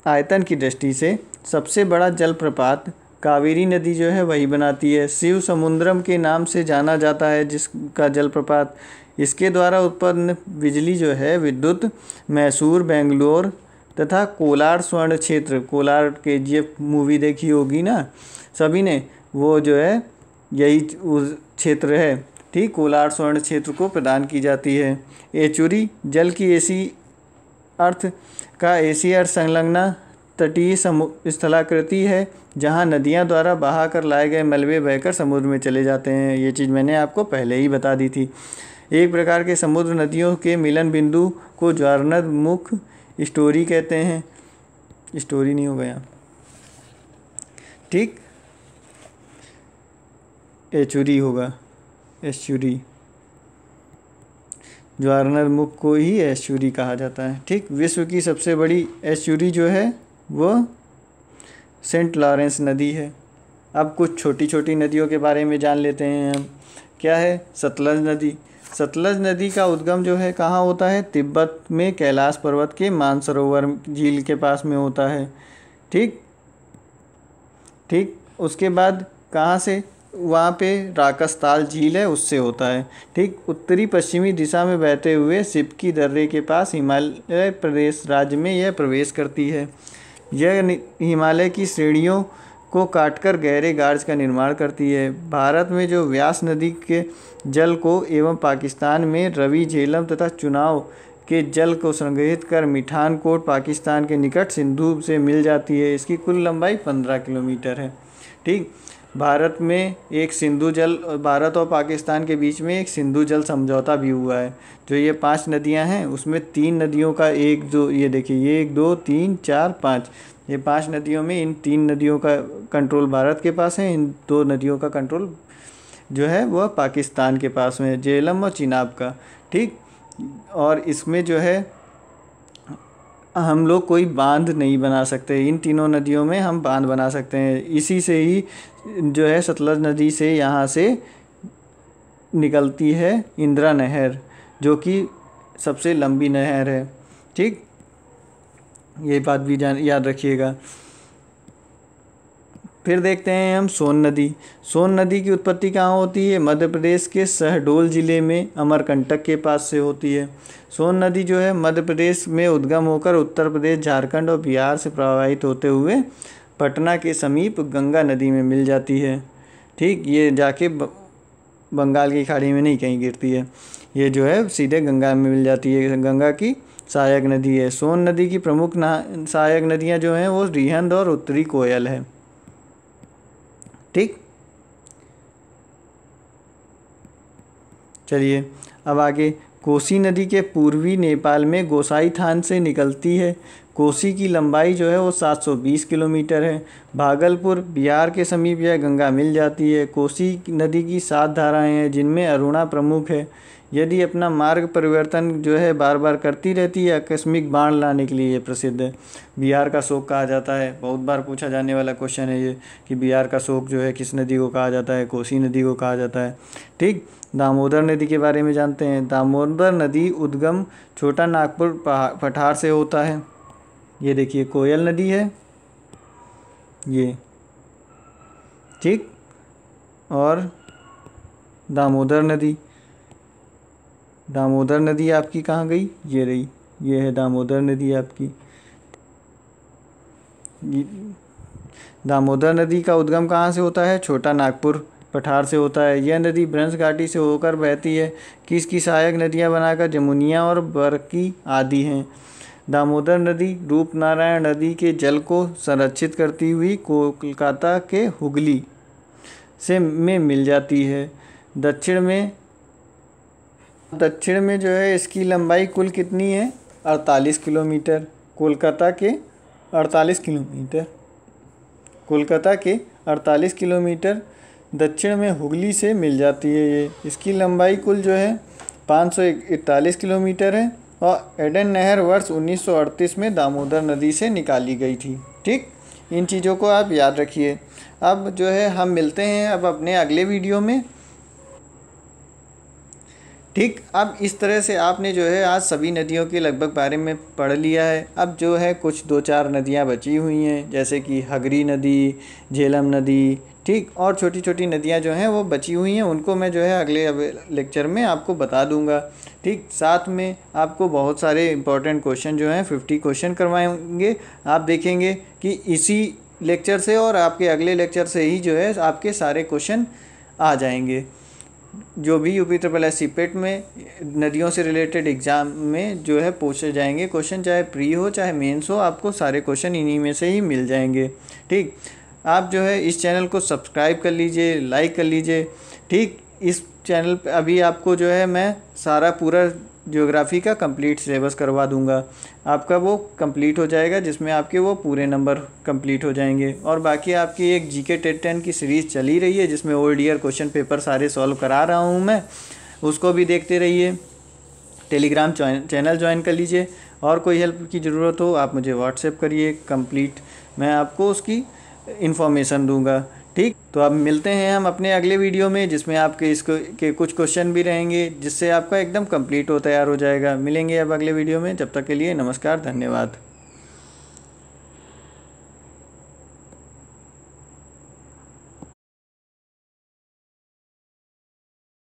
आयतन की दृष्टि से सबसे बड़ा जलप्रपात कावेरी नदी जो है वही बनाती है शिव समुद्रम के नाम से जाना जाता है जिसका जलप्रपात इसके द्वारा उत्पन्न बिजली जो है विद्युत मैसूर बेंगलोर तथा कोलार स्वर्ण क्षेत्र कोलार के जी मूवी देखी होगी ना सभी ने वो जो है यही उस क्षेत्र है ठीक कोलार स्वर्ण क्षेत्र को प्रदान की जाती है एचुरी जल की एसी अर्थ का ऐसी अर्थ संलग्ना तटीय स्थलाकृति है जहाँ नदियाँ द्वारा बहा कर लाए गए मलबे बहकर समुद्र में चले जाते हैं ये चीज़ मैंने आपको पहले ही बता दी थी एक प्रकार के समुद्र नदियों के मिलन बिंदु को ज्वारनद मुख स्टोरी कहते हैं स्टोरी नहीं हो गया ठीक एचुरी होगा एश्यूरी ज्वारनर मुख को ही ऐश्वरी कहा जाता है ठीक विश्व की सबसे बड़ी ऐश्वरी जो है वो सेंट लॉरेंस नदी है अब कुछ छोटी छोटी नदियों के बारे में जान लेते हैं हम क्या है सतलज नदी सतलज नदी का उद्गम जो है कहाँ होता है तिब्बत में कैलाश पर्वत के मानसरोवर झील के पास में होता है ठीक ठीक उसके बाद कहाँ से वहाँ पे राकस्ताल झील है उससे होता है ठीक उत्तरी पश्चिमी दिशा में बहते हुए सिपकी दर्रे के पास हिमालय प्रदेश राज्य में यह प्रवेश करती है यह हिमालय की श्रेणियों को काटकर गहरे गार्ज का निर्माण करती है भारत में जो व्यास नदी के जल को एवं पाकिस्तान में रवि झेलम तथा चुनाव के जल को संग्रहित कर मिठानकोट पाकिस्तान के निकट सिंधु से मिल जाती है इसकी कुल लंबाई पंद्रह किलोमीटर है ठीक भारत में एक सिंधु जल भारत और पाकिस्तान के बीच में एक सिंधु जल समझौता भी हुआ है जो ये पांच नदियां हैं उसमें तीन नदियों का एक जो ये देखिए ये एक दो तीन चार पाँच ये पांच नदियों में इन तीन नदियों का कंट्रोल भारत के पास है इन दो नदियों का कंट्रोल जो है वह पाकिस्तान के पास में जेलम और चिनाब का ठीक और इसमें जो है हम लोग कोई बांध नहीं बना सकते इन तीनों नदियों में हम बांध बना सकते हैं इसी से ही जो है सतलज नदी से यहाँ से निकलती है इंदिरा नहर जो कि सबसे लंबी नहर है ठीक ये बात भी जान याद रखिएगा फिर देखते हैं हम सोन नदी सोन नदी की उत्पत्ति कहाँ होती है मध्य प्रदेश के शहडोल ज़िले में अमरकंटक के पास से होती है सोन नदी जो है मध्य प्रदेश में उद्गम होकर उत्तर प्रदेश झारखंड और बिहार से प्रवाहित होते हुए पटना के समीप गंगा नदी में मिल जाती है ठीक ये जाके बंगाल की खाड़ी में नहीं कहीं गिरती है ये जो है सीधे गंगा में मिल जाती है गंगा की सहायक नदी है सोन नदी की प्रमुख सहायक नदियाँ जो हैं वो रिहंद और उत्तरी कोयल है ठीक चलिए अब आगे कोसी नदी के पूर्वी नेपाल में गोसाई थान से निकलती है कोसी की लंबाई जो है वो 720 किलोमीटर है भागलपुर बिहार के समीप यह गंगा मिल जाती है कोसी नदी की सात धाराएं हैं जिनमें अरुणा प्रमुख है यदि अपना मार्ग परिवर्तन जो है बार बार करती रहती है आकस्मिक बाण लाने के लिए ये प्रसिद्ध है बिहार का शोक कहा जाता है बहुत बार पूछा जाने वाला क्वेश्चन है ये कि बिहार का शोक जो है किस नदी को कहा जाता है कोसी नदी को कहा जाता है ठीक दामोदर नदी के बारे में जानते हैं दामोदर नदी उद्गम छोटा नागपुर पठार से होता है ये देखिए कोयल नदी है ये ठीक और दामोदर नदी दामोदर नदी आपकी कहाँ गई ये रही ये है दामोदर नदी आपकी दामोदर नदी का उद्गम कहाँ से होता है छोटा नागपुर पठार से होता है यह नदी भ्रंश घाटी से होकर बहती है किसकी सहायक नदियाँ बनाकर जमुनिया और बरकी आदि हैं दामोदर नदी रूपनारायण नदी के जल को संरक्षित करती हुई कोलकाता के हुगली से में मिल जाती है दक्षिण में दक्षिण में जो है इसकी लंबाई कुल कितनी है अड़तालीस किलोमीटर कोलकाता के अड़तालीस किलोमीटर कोलकाता के अड़तालीस किलोमीटर दक्षिण में हुगली से मिल जाती है ये इसकी लंबाई कुल जो है पाँच सौ इकतालीस किलोमीटर है और एडन नहर वर्ष 1938 में दामोदर नदी से निकाली गई थी ठीक इन चीज़ों को आप याद रखिए अब जो है हम मिलते हैं अब अपने अगले वीडियो में ठीक अब इस तरह से आपने जो है आज सभी नदियों के लगभग बारे में पढ़ लिया है अब जो है कुछ दो चार नदियाँ बची हुई हैं जैसे कि हगरी नदी झेलम नदी ठीक और छोटी छोटी नदियाँ जो हैं वो बची हुई हैं उनको मैं जो है अगले लेक्चर में आपको बता दूंगा ठीक साथ में आपको बहुत सारे इंपॉर्टेंट क्वेश्चन जो हैं फिफ्टी क्वेश्चन करवाएंगे आप देखेंगे कि इसी लेक्चर से और आपके अगले लेक्चर से ही जो है आपके सारे क्वेश्चन आ जाएंगे जो भी यूपी ट्रिपल एस सीपेट में नदियों से रिलेटेड एग्ज़ाम में जो है पूछे जाएंगे क्वेश्चन चाहे प्री हो चाहे मेंस हो आपको सारे क्वेश्चन इन्हीं में से ही मिल जाएंगे ठीक आप जो है इस चैनल को सब्सक्राइब कर लीजिए लाइक कर लीजिए ठीक इस चैनल पे अभी आपको जो है मैं सारा पूरा जियोग्राफ़ी का कंप्लीट सिलेबस करवा दूंगा आपका वो कंप्लीट हो जाएगा जिसमें आपके वो पूरे नंबर कंप्लीट हो जाएंगे और बाकी आपकी एक जी के टेट टेन की सीरीज़ चली रही है जिसमें ओल्ड ईयर क्वेश्चन पेपर सारे सॉल्व करा रहा हूँ मैं उसको भी देखते रहिए टेलीग्राम चैनल ज्वाइन कर लीजिए और कोई हेल्प की ज़रूरत हो आप मुझे व्हाट्सएप करिए कंप्लीट मैं आपको उसकी इन्फॉर्मेशन दूंगा ठीक तो अब मिलते हैं हम अपने अगले वीडियो में जिसमें आपके इसको के कुछ क्वेश्चन भी रहेंगे जिससे आपका एकदम कंप्लीट हो तैयार हो जाएगा मिलेंगे अब अगले वीडियो में जब तक के लिए नमस्कार धन्यवाद